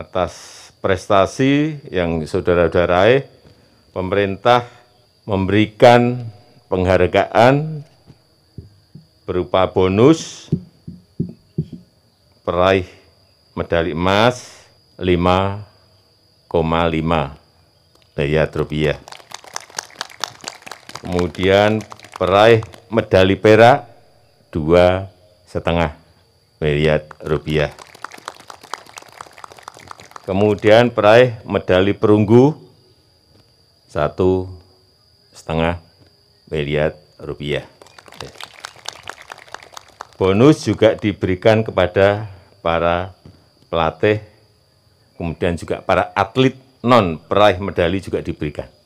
atas prestasi yang saudara-saudara raih. Pemerintah memberikan penghargaan berupa bonus peraih medali emas 5,5 miliar rupiah. Kemudian peraih medali perak 2,5 miliar rupiah. Kemudian peraih medali perunggu satu setengah miliar rupiah. Bonus juga diberikan kepada para pelatih, kemudian juga para atlet non peraih medali juga diberikan.